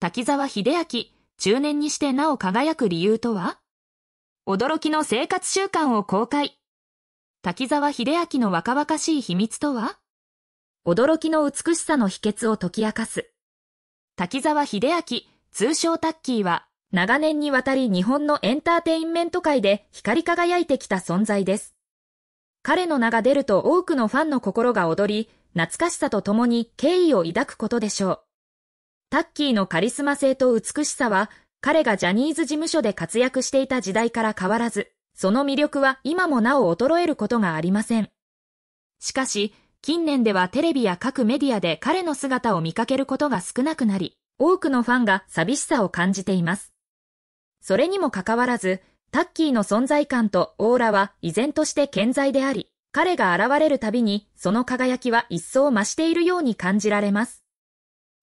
滝沢秀明、中年にしてなお輝く理由とは驚きの生活習慣を公開。滝沢秀明の若々しい秘密とは驚きの美しさの秘訣を解き明かす。滝沢秀明、通称タッキーは、長年にわたり日本のエンターテインメント界で光り輝いてきた存在です。彼の名が出ると多くのファンの心が躍り、懐かしさとともに敬意を抱くことでしょう。タッキーのカリスマ性と美しさは、彼がジャニーズ事務所で活躍していた時代から変わらず、その魅力は今もなお衰えることがありません。しかし、近年ではテレビや各メディアで彼の姿を見かけることが少なくなり、多くのファンが寂しさを感じています。それにもかかわらず、タッキーの存在感とオーラは依然として健在であり、彼が現れるたびにその輝きは一層増しているように感じられます。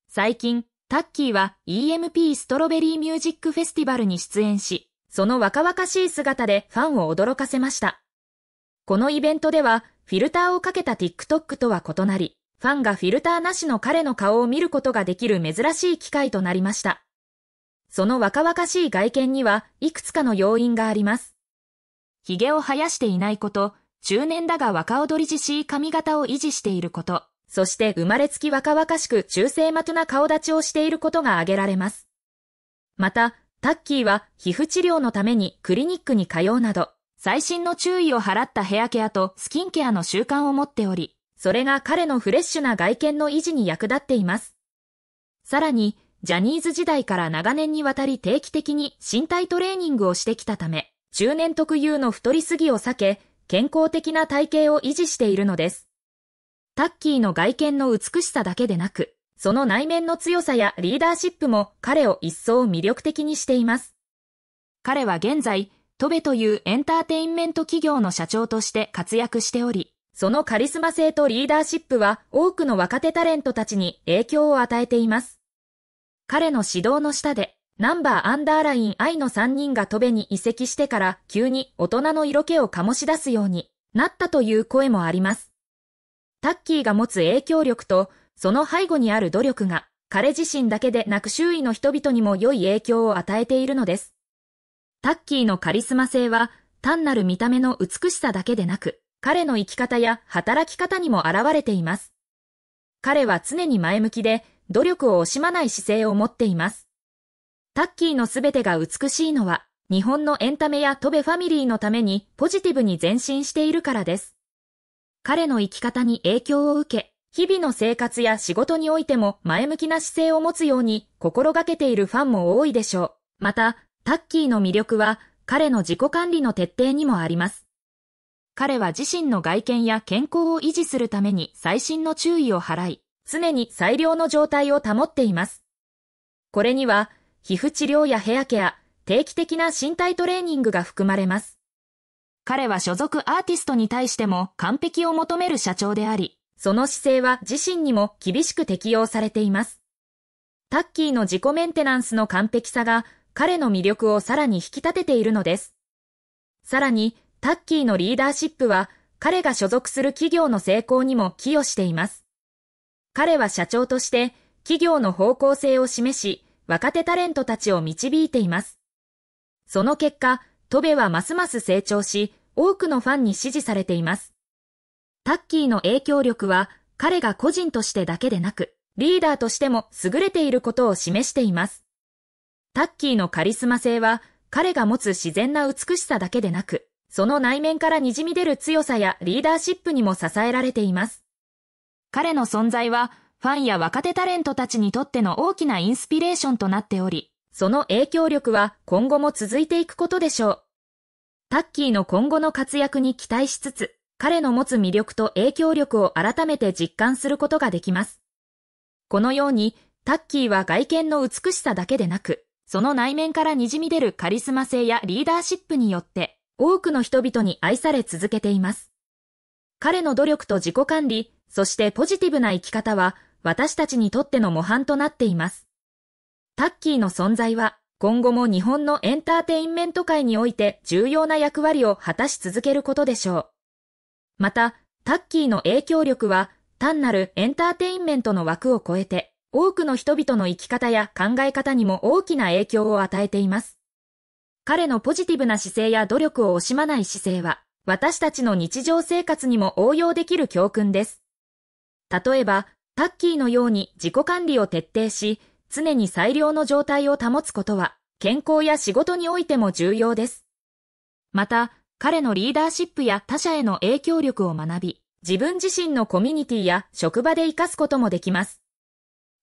最近、タッキーは EMP ストロベリーミュージックフェスティバルに出演し、その若々しい姿でファンを驚かせました。このイベントでは、フィルターをかけた TikTok とは異なり、ファンがフィルターなしの彼の顔を見ることができる珍しい機会となりました。その若々しい外見には、いくつかの要因があります。髭を生やしていないこと、中年だが若踊りじしい髪型を維持していること、そして生まれつき若々しく中性的な顔立ちをしていることが挙げられます。また、タッキーは皮膚治療のためにクリニックに通うなど、最新の注意を払ったヘアケアとスキンケアの習慣を持っており、それが彼のフレッシュな外見の維持に役立っています。さらに、ジャニーズ時代から長年にわたり定期的に身体トレーニングをしてきたため、中年特有の太りすぎを避け、健康的な体型を維持しているのです。タッキーの外見の美しさだけでなく、その内面の強さやリーダーシップも彼を一層魅力的にしています。彼は現在、トベというエンターテインメント企業の社長として活躍しており、そのカリスマ性とリーダーシップは多くの若手タレントたちに影響を与えています。彼の指導の下で、ナンバーアンダーライン愛の3人がトベに移籍してから急に大人の色気を醸し出すようになったという声もあります。タッキーが持つ影響力と、その背後にある努力が、彼自身だけでなく周囲の人々にも良い影響を与えているのです。タッキーのカリスマ性は、単なる見た目の美しさだけでなく、彼の生き方や働き方にも現れています。彼は常に前向きで、努力を惜しまない姿勢を持っています。タッキーの全てが美しいのは、日本のエンタメやトベファミリーのためにポジティブに前進しているからです。彼の生き方に影響を受け、日々の生活や仕事においても前向きな姿勢を持つように心がけているファンも多いでしょう。また、タッキーの魅力は彼の自己管理の徹底にもあります。彼は自身の外見や健康を維持するために最新の注意を払い、常に最良の状態を保っています。これには、皮膚治療やヘアケア、定期的な身体トレーニングが含まれます。彼は所属アーティストに対しても完璧を求める社長であり、その姿勢は自身にも厳しく適用されています。タッキーの自己メンテナンスの完璧さが彼の魅力をさらに引き立てているのです。さらに、タッキーのリーダーシップは彼が所属する企業の成功にも寄与しています。彼は社長として企業の方向性を示し、若手タレントたちを導いています。その結果、トベはますます成長し、多くのファンに支持されています。タッキーの影響力は、彼が個人としてだけでなく、リーダーとしても優れていることを示しています。タッキーのカリスマ性は、彼が持つ自然な美しさだけでなく、その内面から滲み出る強さやリーダーシップにも支えられています。彼の存在は、ファンや若手タレントたちにとっての大きなインスピレーションとなっており、その影響力は今後も続いていくことでしょう。タッキーの今後の活躍に期待しつつ、彼の持つ魅力と影響力を改めて実感することができます。このように、タッキーは外見の美しさだけでなく、その内面からにじみ出るカリスマ性やリーダーシップによって、多くの人々に愛され続けています。彼の努力と自己管理、そしてポジティブな生き方は、私たちにとっての模範となっています。タッキーの存在は、今後も日本のエンターテインメント界において重要な役割を果たし続けることでしょう。また、タッキーの影響力は単なるエンターテインメントの枠を超えて、多くの人々の生き方や考え方にも大きな影響を与えています。彼のポジティブな姿勢や努力を惜しまない姿勢は、私たちの日常生活にも応用できる教訓です。例えば、タッキーのように自己管理を徹底し、常に最良の状態を保つことは、健康や仕事においても重要です。また、彼のリーダーシップや他者への影響力を学び、自分自身のコミュニティや職場で活かすこともできます。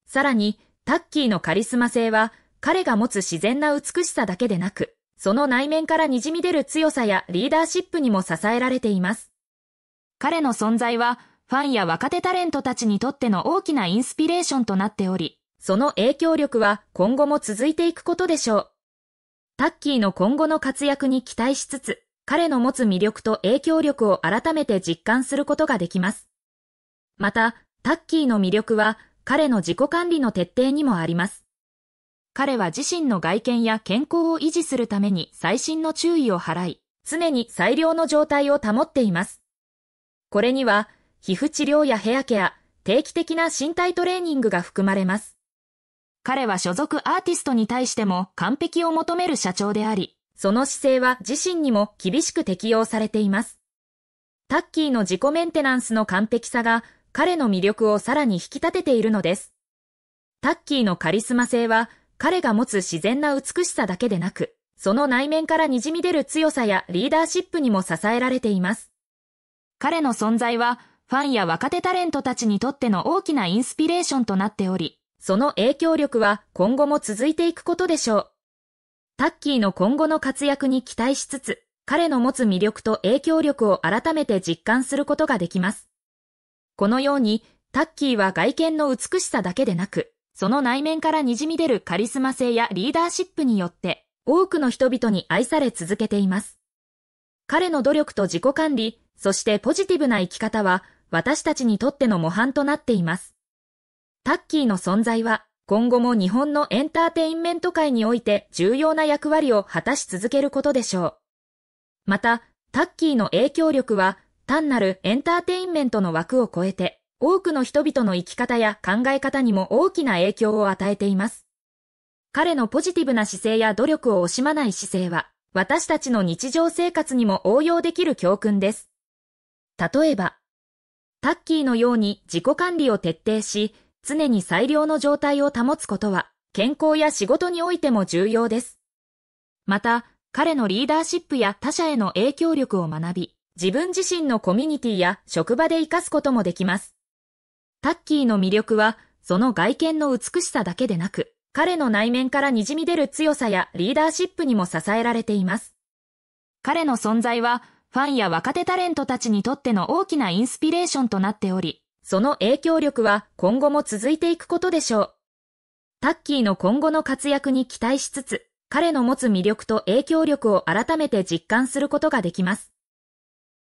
さらに、タッキーのカリスマ性は、彼が持つ自然な美しさだけでなく、その内面から滲み出る強さやリーダーシップにも支えられています。彼の存在は、ファンや若手タレントたちにとっての大きなインスピレーションとなっており、その影響力は今後も続いていくことでしょう。タッキーの今後の活躍に期待しつつ、彼の持つ魅力と影響力を改めて実感することができます。また、タッキーの魅力は彼の自己管理の徹底にもあります。彼は自身の外見や健康を維持するために最新の注意を払い、常に最良の状態を保っています。これには、皮膚治療やヘアケア、定期的な身体トレーニングが含まれます。彼は所属アーティストに対しても完璧を求める社長であり、その姿勢は自身にも厳しく適用されています。タッキーの自己メンテナンスの完璧さが彼の魅力をさらに引き立てているのです。タッキーのカリスマ性は彼が持つ自然な美しさだけでなく、その内面から滲み出る強さやリーダーシップにも支えられています。彼の存在はファンや若手タレントたちにとっての大きなインスピレーションとなっており、その影響力は今後も続いていくことでしょう。タッキーの今後の活躍に期待しつつ、彼の持つ魅力と影響力を改めて実感することができます。このように、タッキーは外見の美しさだけでなく、その内面から滲み出るカリスマ性やリーダーシップによって、多くの人々に愛され続けています。彼の努力と自己管理、そしてポジティブな生き方は、私たちにとっての模範となっています。タッキーの存在は今後も日本のエンターテインメント界において重要な役割を果たし続けることでしょう。また、タッキーの影響力は単なるエンターテインメントの枠を超えて多くの人々の生き方や考え方にも大きな影響を与えています。彼のポジティブな姿勢や努力を惜しまない姿勢は、私たちの日常生活にも応用できる教訓です。例えば、タッキーのように自己管理を徹底し、常に最良の状態を保つことは、健康や仕事においても重要です。また、彼のリーダーシップや他者への影響力を学び、自分自身のコミュニティや職場で活かすこともできます。タッキーの魅力は、その外見の美しさだけでなく、彼の内面から滲み出る強さやリーダーシップにも支えられています。彼の存在は、ファンや若手タレントたちにとっての大きなインスピレーションとなっており、その影響力は今後も続いていくことでしょう。タッキーの今後の活躍に期待しつつ、彼の持つ魅力と影響力を改めて実感することができます。